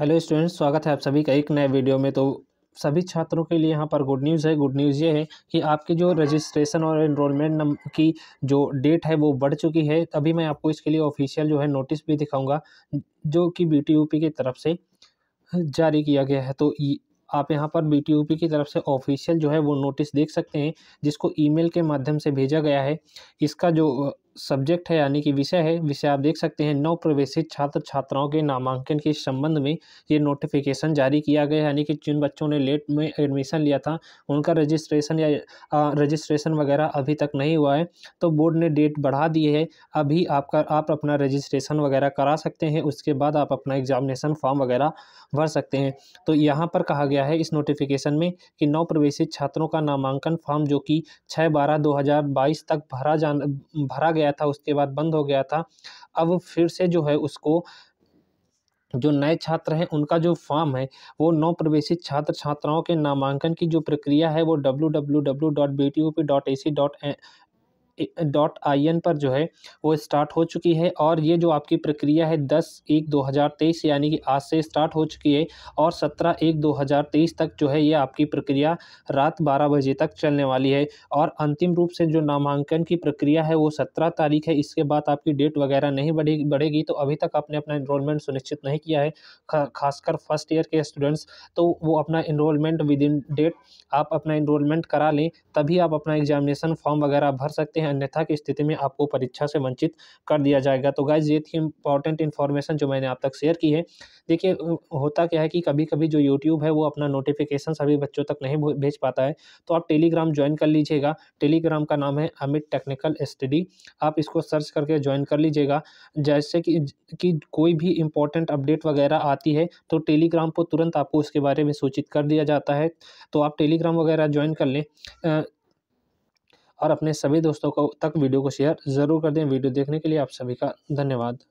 hello students स्वागत है आप सभी का एक नए वीडियो में तो सभी छात्रों के लिए यहाँ पर गुड न्यूज़ है गुड न्यूज़ ये है कि आपके जो रजिस्ट्रेशन और इनरोलमेंट नंबर की जो डेट है वो बढ़ चुकी है अभी मैं आपको इसके लिए ऑफिशियल जो है नोटिस भी दिखाऊंगा जो कि बी की तरफ से जारी किया गया है तो आप यहाँ पर बी की तरफ से ऑफिशियल जो है वो नोटिस देख सकते हैं जिसको मेल के माध्यम से भेजा गया है इसका जो सब्जेक्ट है यानी कि विषय है विषय आप देख सकते हैं नव प्रवेशित छात्र छात्राओं के नामांकन के संबंध में ये नोटिफिकेशन जारी किया गया यानी कि जिन बच्चों ने लेट में एडमिशन लिया था उनका रजिस्ट्रेशन या रजिस्ट्रेशन वगैरह अभी तक नहीं हुआ है तो बोर्ड ने डेट बढ़ा दी है अभी आपका आप अपना रजिस्ट्रेशन वगैरह करा सकते हैं उसके बाद आप अपना एग्जामिनेशन फॉर्म वगैरह भर सकते हैं तो यहाँ पर कहा गया है इस नोटिफिकेशन में कि नव प्रवेशित छात्रों का नामांकन फॉर्म जो कि छः बारह दो तक भरा जान भरा गया गया था उसके बाद बंद हो गया था अब फिर से जो है उसको जो नए छात्र हैं उनका जो फॉर्म है वो नौ प्रवेशित छात्र छात्राओं के नामांकन की जो प्रक्रिया है वो W W W dot B T O P dot A C dot dot I N पर जो है वो स्टार्ट हो चुकी है और ये जो आपकी प्रक्रिया है दस एक दो हज़ार तेईस यानी कि आज से स्टार्ट हो चुकी है और सत्रह एक दो हज़ार तेईस तक जो है ये आपकी प्रक्रिया रात बारह बजे तक चलने वाली है और अंतिम रूप से जो नामांकन की प्रक्रिया है वो सत्रह तारीख है इसके बाद आपकी डेट वगैरह नहीं बढ़ेगी बढ़ेगी तो अभी तक आपने अपना इनरोलमेंट सुनिश्चित नहीं किया है खा, खासकर फर्स्ट ईयर के स्टूडेंट्स तो वो अपना इनरोलमेंट विद इन डेट आप अपना इनरोलमेंट करा लें तभी आप अपना एग्जामिनेशन फॉर्म वगैरह भर सकते हैं अन्यथा की स्थिति में आपको परीक्षा से वंचित कर दिया जाएगा तो गाइज ये थी इंपॉर्टेंट इन्फॉर्मेशन जो मैंने आप तक शेयर की है देखिए होता क्या है कि कभी कभी जो यूट्यूब है वो अपना नोटिफिकेशन सभी बच्चों तक नहीं भेज पाता है तो आप टेलीग्राम ज्वाइन कर लीजिएगा टेलीग्राम का नाम है अमित टेक्निकल स्टडी आप इसको सर्च करके ज्वाइन कर लीजिएगा जैसे कि कि कोई भी इंपॉर्टेंट अपडेट वगैरह आती है तो टेलीग्राम पर तुरंत आपको उसके बारे में सूचित कर दिया जाता है तो आप टेलीग्राम वगैरह ज्वाइन कर लें और अपने सभी दोस्तों को तक वीडियो को शेयर ज़रूर कर दें वीडियो देखने के लिए आप सभी का धन्यवाद